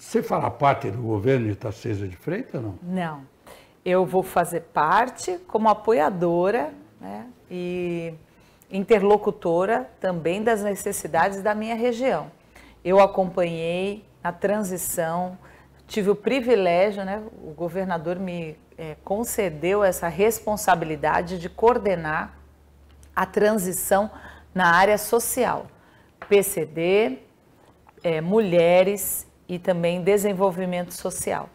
Você fará parte do governo de Tarcísio de Freitas, não? Não. Eu vou fazer parte como apoiadora né, e interlocutora também das necessidades da minha região. Eu acompanhei a transição, tive o privilégio, né, o governador me é, concedeu essa responsabilidade de coordenar a transição na área social. PCD, é, mulheres e também desenvolvimento social.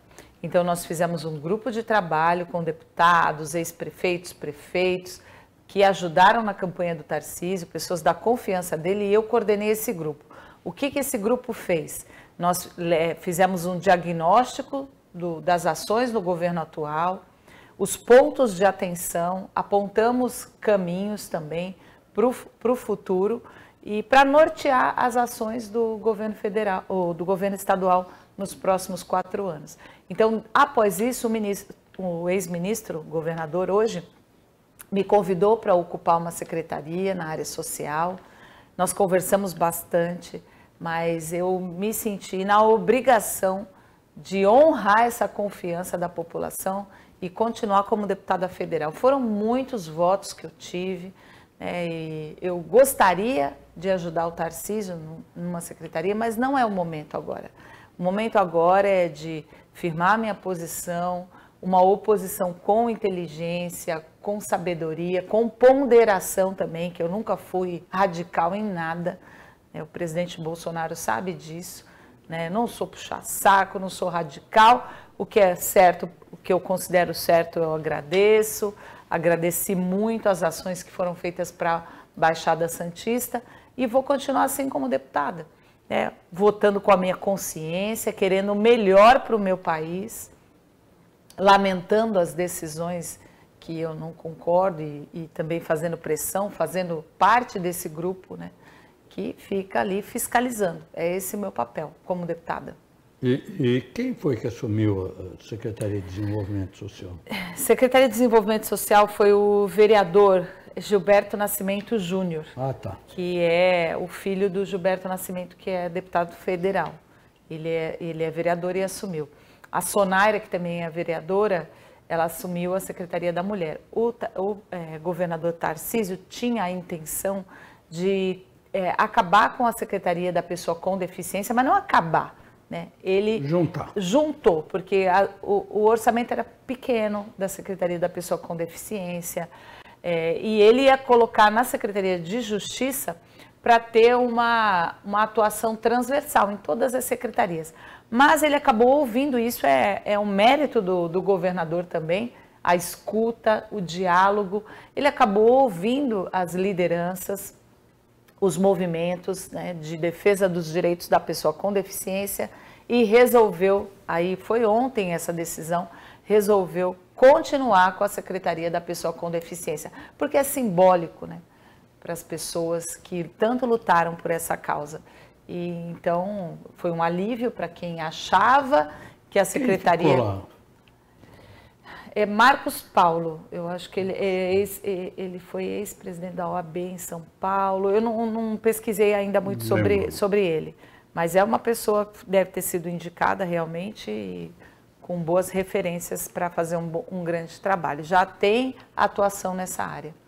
Então, nós fizemos um grupo de trabalho com deputados, ex-prefeitos, prefeitos, que ajudaram na campanha do Tarcísio, pessoas da confiança dele, e eu coordenei esse grupo. O que, que esse grupo fez? Nós é, fizemos um diagnóstico do, das ações do governo atual, os pontos de atenção, apontamos caminhos também para o futuro e para nortear as ações do governo federal ou do governo estadual nos próximos quatro anos. Então, após isso, o, o ex-ministro, governador hoje, me convidou para ocupar uma secretaria na área social. Nós conversamos bastante, mas eu me senti na obrigação de honrar essa confiança da população e continuar como deputada federal. Foram muitos votos que eu tive. É, eu gostaria de ajudar o Tarcísio numa secretaria, mas não é o momento agora. O momento agora é de firmar minha posição, uma oposição com inteligência, com sabedoria, com ponderação também, que eu nunca fui radical em nada. É, o presidente Bolsonaro sabe disso. Né? Não sou puxa-saco, não sou radical, o que é certo, o que eu considero certo, eu agradeço. Agradeci muito as ações que foram feitas para Baixada Santista e vou continuar assim como deputada, né? votando com a minha consciência, querendo o melhor para o meu país, lamentando as decisões que eu não concordo e, e, também fazendo pressão, fazendo parte desse grupo, né, que fica ali fiscalizando. É esse o meu papel como deputada. E, e, quem foi que assumiu a Secretaria de Desenvolvimento Social? Secretaria de Desenvolvimento Social foi o vereador Gilberto Nascimento Júnior. Ah, tá. Que é o filho do Gilberto Nascimento, que é deputado federal. Ele é, ele é vereador e assumiu. A Sonaira, que também é vereadora, ela assumiu a Secretaria da Mulher. O, o é, governador Tarcísio tinha a intenção de é, acabar com a Secretaria da Pessoa com Deficiência, mas não acabar né? Ele juntou, porque a, o, o, orçamento era pequeno da Secretaria da Pessoa com Deficiência é, e ele ia colocar na Secretaria de Justiça para ter uma, uma atuação transversal em todas as secretarias. Mas ele acabou ouvindo, isso é, é um mérito do, do governador também, a escuta, o diálogo. Ele acabou ouvindo as lideranças, os movimentos né, de defesa dos direitos da pessoa com deficiência e resolveu, aí foi ontem essa decisão, resolveu continuar com a Secretaria da Pessoa com Deficiência, porque é simbólico né, para as pessoas que tanto lutaram por essa causa. E, então, foi um alívio para quem achava que a Secretaria... Quem é Marcos Paulo, eu acho que ele, é ex, é, ele foi ex-presidente da OAB em São Paulo. Eu não, não pesquisei ainda muito sobre, sobre ele, mas é uma pessoa que deve ter sido indicada realmente e com boas referências para fazer um, um grande trabalho. Já tem atuação nessa área.